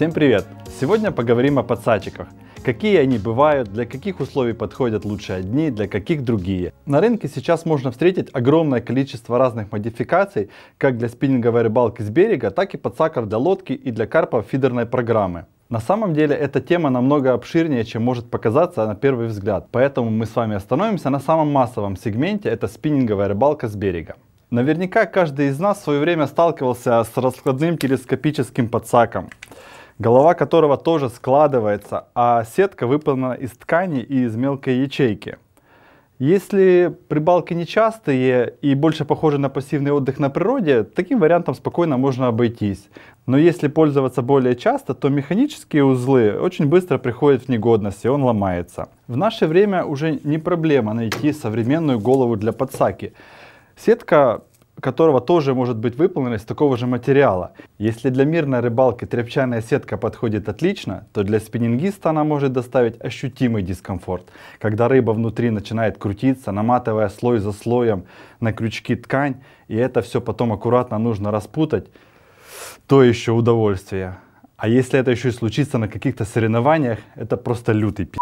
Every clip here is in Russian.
Всем привет! Сегодня поговорим о подсадчиках. Какие они бывают, для каких условий подходят лучше одни, для каких другие. На рынке сейчас можно встретить огромное количество разных модификаций, как для спиннинговой рыбалки с берега, так и подсаков для лодки и для карпа фидерной программы. На самом деле эта тема намного обширнее, чем может показаться на первый взгляд, поэтому мы с вами остановимся на самом массовом сегменте, это спиннинговая рыбалка с берега. Наверняка каждый из нас в свое время сталкивался с раскладным телескопическим подсаком голова которого тоже складывается, а сетка выполнена из ткани и из мелкой ячейки. Если прибалки нечастые и больше похожи на пассивный отдых на природе, таким вариантом спокойно можно обойтись. Но если пользоваться более часто, то механические узлы очень быстро приходят в негодность и он ломается. В наше время уже не проблема найти современную голову для подсаки. Сетка которого тоже может быть выполнена из такого же материала. Если для мирной рыбалки тряпчаная сетка подходит отлично, то для спиннингиста она может доставить ощутимый дискомфорт, когда рыба внутри начинает крутиться, наматывая слой за слоем на крючки ткань, и это все потом аккуратно нужно распутать, то еще удовольствие. А если это еще и случится на каких-то соревнованиях, это просто лютый пи***.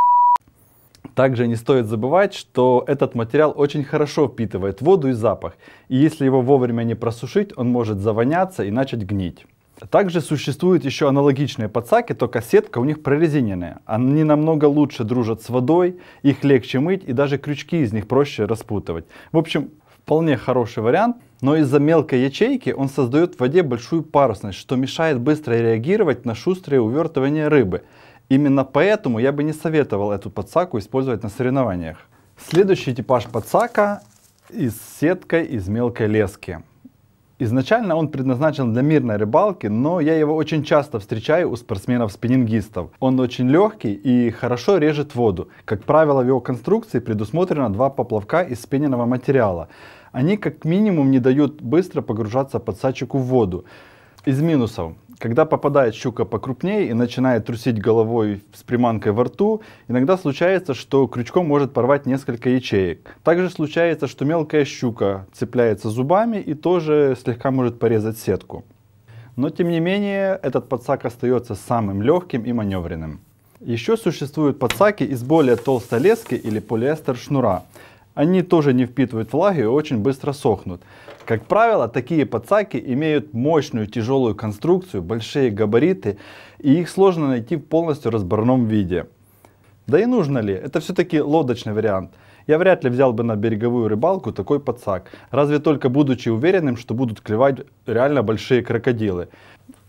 Также не стоит забывать, что этот материал очень хорошо впитывает воду и запах, и если его вовремя не просушить, он может завоняться и начать гнить. Также существуют еще аналогичные подсаки, только сетка у них прорезиненная. Они намного лучше дружат с водой, их легче мыть и даже крючки из них проще распутывать. В общем, вполне хороший вариант, но из-за мелкой ячейки он создает в воде большую парусность, что мешает быстро реагировать на шустрые увертывания рыбы. Именно поэтому я бы не советовал эту подсаку использовать на соревнованиях. Следующий типаж подсака из сеткой из мелкой лески. Изначально он предназначен для мирной рыбалки, но я его очень часто встречаю у спортсменов-спиннингистов. Он очень легкий и хорошо режет воду. Как правило, в его конструкции предусмотрено два поплавка из спинненного материала. Они как минимум не дают быстро погружаться подсачику в воду. Из минусов. Когда попадает щука покрупнее и начинает трусить головой с приманкой во рту, иногда случается, что крючком может порвать несколько ячеек. Также случается, что мелкая щука цепляется зубами и тоже слегка может порезать сетку. Но тем не менее, этот подсак остается самым легким и маневренным. Еще существуют подсаки из более толстой лески или полиэстер шнура. Они тоже не впитывают влагу и очень быстро сохнут. Как правило, такие подсаки имеют мощную тяжелую конструкцию, большие габариты, и их сложно найти в полностью разборном виде. Да и нужно ли? Это все-таки лодочный вариант. Я вряд ли взял бы на береговую рыбалку такой подсак, разве только будучи уверенным, что будут клевать реально большие крокодилы.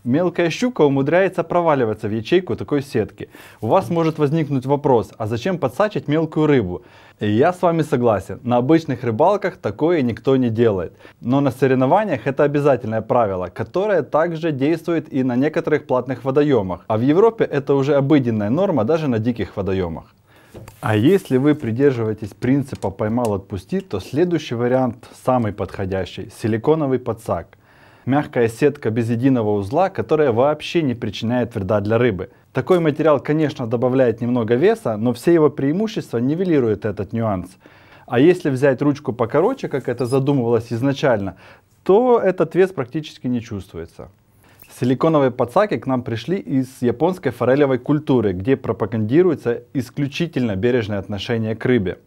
Мелкая щука умудряется проваливаться в ячейку такой сетки. У вас может возникнуть вопрос, а зачем подсачить мелкую рыбу? И я с вами согласен, на обычных рыбалках такое никто не делает. Но на соревнованиях это обязательное правило, которое также действует и на некоторых платных водоемах. А в Европе это уже обыденная норма даже на диких водоемах. А если вы придерживаетесь принципа «поймал, отпусти», то следующий вариант самый подходящий – силиконовый подсак мягкая сетка без единого узла, которая вообще не причиняет вреда для рыбы. Такой материал, конечно, добавляет немного веса, но все его преимущества нивелируют этот нюанс. А если взять ручку покороче, как это задумывалось изначально, то этот вес практически не чувствуется. Силиконовые подсаки к нам пришли из японской форелевой культуры, где пропагандируется исключительно бережное отношение к рыбе.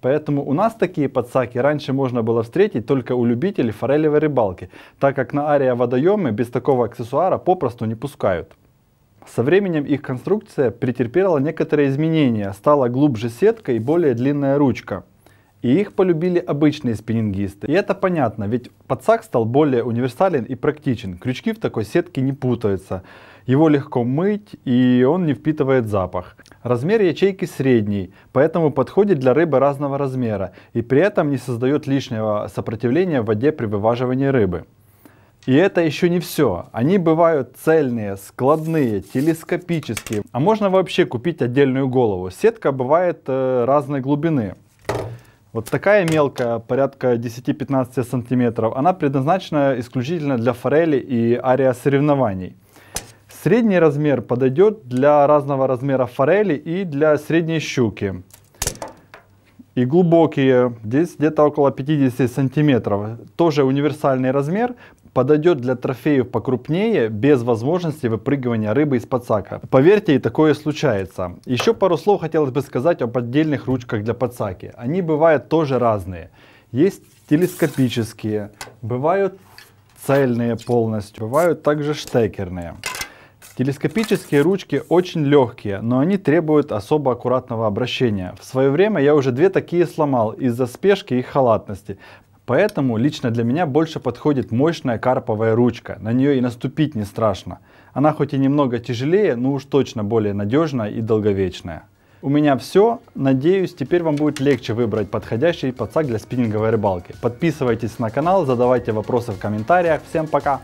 Поэтому у нас такие подсаки раньше можно было встретить только у любителей форелевой рыбалки, так как на ария водоемы без такого аксессуара попросту не пускают. Со временем их конструкция претерпела некоторые изменения, стала глубже сетка и более длинная ручка. И их полюбили обычные спиннингисты. И это понятно, ведь подсак стал более универсален и практичен. Крючки в такой сетке не путаются. Его легко мыть и он не впитывает запах. Размер ячейки средний, поэтому подходит для рыбы разного размера и при этом не создает лишнего сопротивления в воде при вываживании рыбы. И это еще не все. Они бывают цельные, складные, телескопические. А можно вообще купить отдельную голову. Сетка бывает э, разной глубины. Вот такая мелкая, порядка 10-15 сантиметров, она предназначена исключительно для форели и ария соревнований. Средний размер подойдет для разного размера форели и для средней щуки. И глубокие, здесь где-то около 50 сантиметров, тоже универсальный размер, подойдет для трофеев покрупнее, без возможности выпрыгивания рыбы из-под сака. Поверьте, и такое случается. Еще пару слов хотелось бы сказать об отдельных ручках для подсаки. Они бывают тоже разные. Есть телескопические, бывают цельные полностью, бывают также штекерные. Телескопические ручки очень легкие, но они требуют особо аккуратного обращения. В свое время я уже две такие сломал из-за спешки и халатности. Поэтому лично для меня больше подходит мощная карповая ручка, на нее и наступить не страшно. Она хоть и немного тяжелее, но уж точно более надежная и долговечная. У меня все. Надеюсь, теперь вам будет легче выбрать подходящий подсак для спиннинговой рыбалки. Подписывайтесь на канал, задавайте вопросы в комментариях. Всем пока!